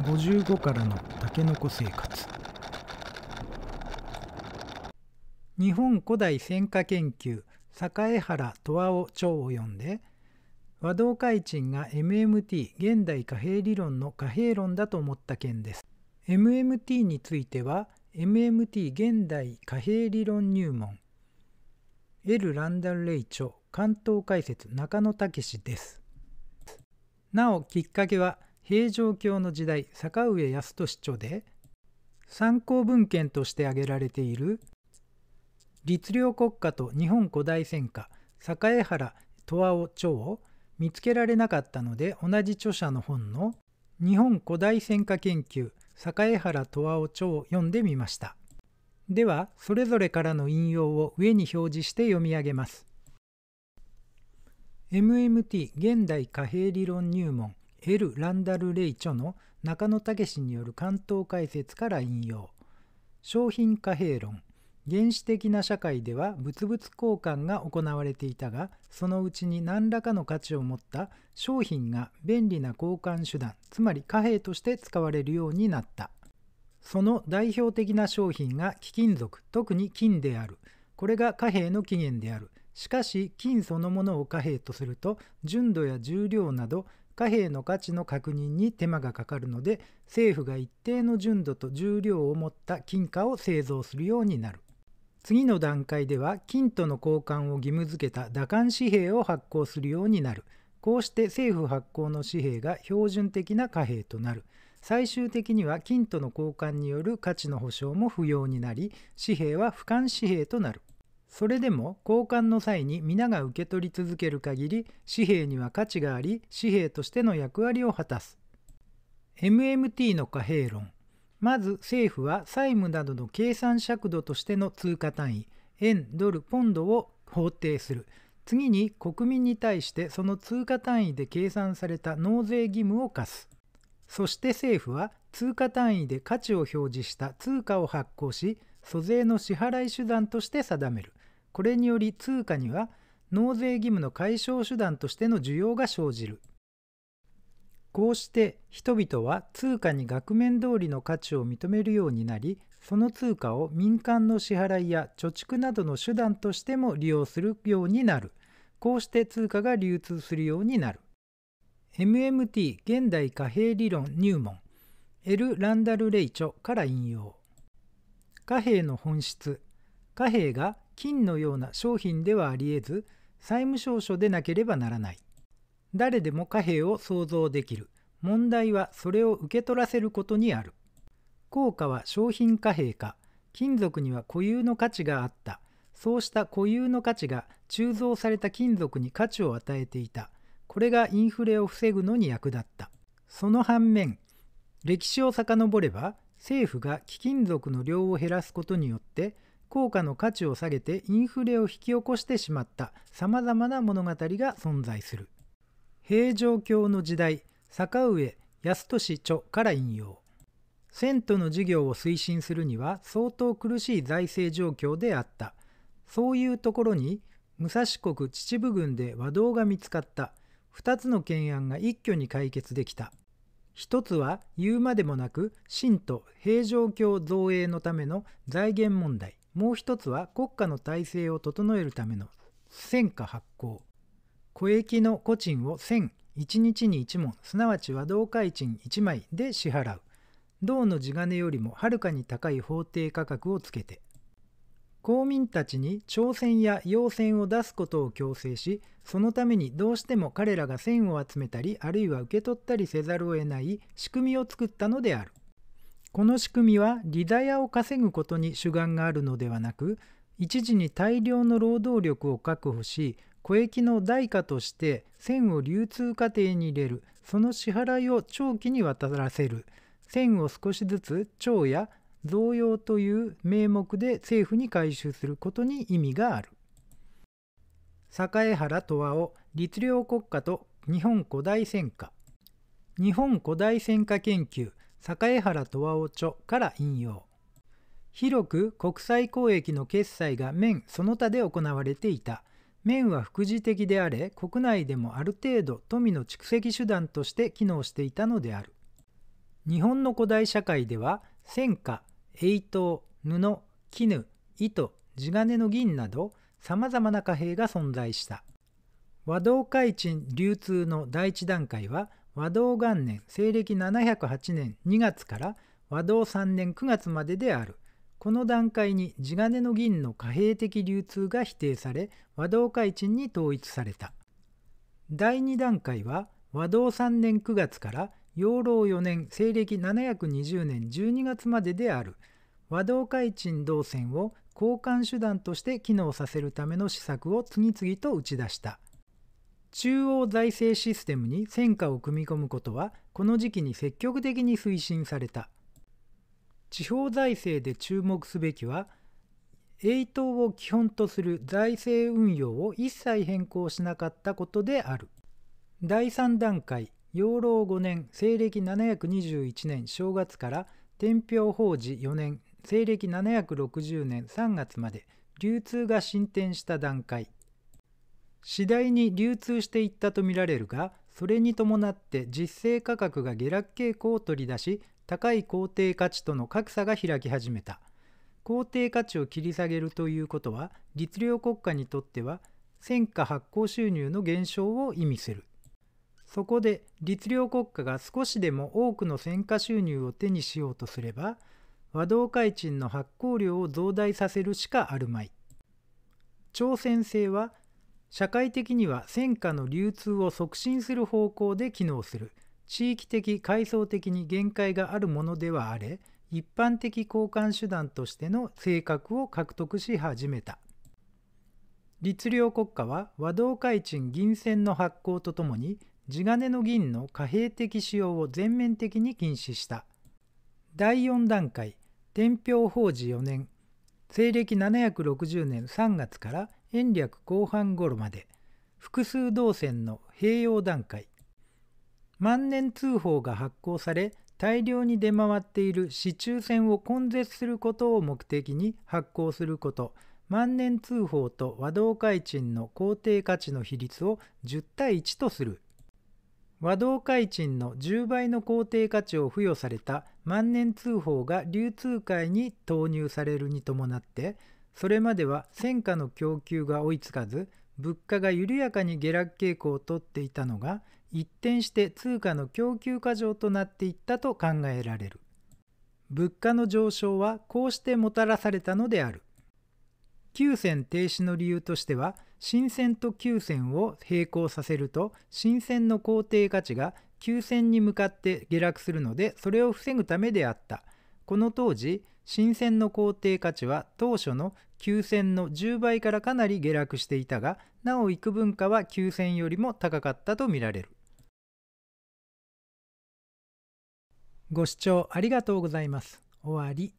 55からのたけのこ生活日本古代戦火研究栄原十和尾長を読んで和道開珍が MMT 現代貨幣理論の貨幣論だと思った件です MMT については MMT 現代貨幣理論入門 L ランダル・レイ著関東解説中野武ですなおきっかけは「平城京の時代坂上康利著で参考文献として挙げられている律令国家と日本古代戦火栄原十和尾著を見つけられなかったので同じ著者の本の「日本古代戦火研究栄原十和尾著」を読んでみました。ではそれぞれからの引用を上に表示して読み上げます。MMT 現代貨幣理論入門エル・ランダル・レイ著の中野武による関東解説から引用商品貨幣論原始的な社会では物々交換が行われていたがそのうちに何らかの価値を持った商品が便利な交換手段つまり貨幣として使われるようになったその代表的な商品が貴金属特に金であるこれが貨幣の起源であるしかし金そのものを貨幣とすると純度や重量など貨幣の価値の確認に手間がかかるので政府が一定の純度と重量を持った金貨を製造するようになる次の段階では金との交換を義務付けた打艦紙幣を発行するようになるこうして政府発行の紙幣が標準的な貨幣となる最終的には金との交換による価値の保証も不要になり紙幣は俯瞰紙幣となるそれでも交換の際に皆が受け取り続ける限り紙幣には価値があり紙幣としての役割を果たす MMT の貨幣論まず政府は債務などの計算尺度としての通貨単位円ドルポンドを法定する次に国民に対してその通貨単位で計算された納税義務を課すそして政府は通貨単位で価値を表示した通貨を発行し租税の支払い手段として定めるこれにより通貨には納税義務の解消手段としての需要が生じるこうして人々は通貨に額面通りの価値を認めるようになりその通貨を民間の支払いや貯蓄などの手段としても利用するようになるこうして通貨が流通するようになる MMT 現代貨幣理論入門 L・ ランダル・レイチョから引用貨幣の本質貨幣が金のような商品ではありえず債務証書でなければならない誰でも貨幣を創造できる問題はそれを受け取らせることにある効果は商品貨幣か金属には固有の価値があったそうした固有の価値が鋳造された金属に価値を与えていたこれがインフレを防ぐのに役立ったその反面歴史を遡れば政府が貴金属の量を減らすことによって効果の価値を下げてインフレを引き起こしてしまったさまざまな物語が存在する平城京の時代坂上康俊著から引用遷都の事業を推進するには相当苦しい財政状況であったそういうところに武蔵国秩父郡で和道が見つかった2つの懸案が一挙に解決できた1つは言うまでもなく信と平城京造営のための財源問題もう一つは国家の体制を整えるための戦火発行。小益の個賃を1000、1日に1問、すなわち和道会賃1枚で支払う。銅の地金よりもはるかに高い法定価格をつけて。公民たちに朝鮮や要線を出すことを強制し、そのためにどうしても彼らが線を集めたり、あるいは受け取ったりせざるを得ない仕組みを作ったのである。この仕組みはリダヤを稼ぐことに主眼があるのではなく一時に大量の労働力を確保し小益の代価として線を流通過程に入れるその支払いを長期に渡らせる線を少しずつ長や増用という名目で政府に回収することに意味がある栄原と和を律令国家と日本古代戦火日本古代戦火研究栄原と和尾著から引用広く国際交易の決済が面その他で行われていた面は副次的であれ国内でもある程度富の蓄積手段として機能していたのである日本の古代社会では戦火栄刀布絹糸地金の銀などさまざまな貨幣が存在した和道開珍流通の第一段階は和道元年西暦708年2月から和道3年9月までであるこの段階に地金の銀の貨幣的流通が否定され和道開陳に統一された第2段階は和道3年9月から養老4年西暦720年12月までである和道開陳動線を交換手段として機能させるための施策を次々と打ち出した。中央財政システムに戦果を組み込むことはこの時期に積極的に推進された地方財政で注目すべきは永党を基本とする財政運用を一切変更しなかったことである第3段階養老5年西暦721年正月から天平法事4年西暦760年3月まで流通が進展した段階次第に流通していったとみられるがそれに伴って実勢価格が下落傾向を取り出し高い工程価値との格差が開き始めた工程価値を切り下げるということは律令国家にとっては戦果発行収入の減少を意味するそこで律令国家が少しでも多くの戦果収入を手にしようとすれば和道開陳の発行量を増大させるしかあるまい朝鮮製は社会的には戦火の流通を促進する方向で機能する地域的階層的に限界があるものではあれ一般的交換手段としての性格を獲得し始めた律令国家は和道開賃銀銭の発行とともに地金の銀の貨幣的使用を全面的に禁止した第4段階天平法治4年西暦760年3月から延暦後半頃まで複数動線の併用段階万年通報が発行され大量に出回っている市中線を根絶することを目的に発行すること万年通報と和道開賃の肯定価値の比率を10対1とする和道開賃の10倍の肯定価値を付与された万年通報が流通会に投入されるに伴ってそれまでは戦火の供給が追いつかず物価が緩やかに下落傾向をとっていたのが一転して通貨の供給過剰となっていったと考えられる物価の上昇はこうしてもたらされたのである休銭停止の理由としては新銭と休銭を並行させると新銭の肯定価値が休銭に向かって下落するのでそれを防ぐためであったこの当時新鮮の肯定価値は当初の9000の10倍からかなり下落していたがなお幾分かは9000よりも高かったとみられるご視聴ありがとうございます終わり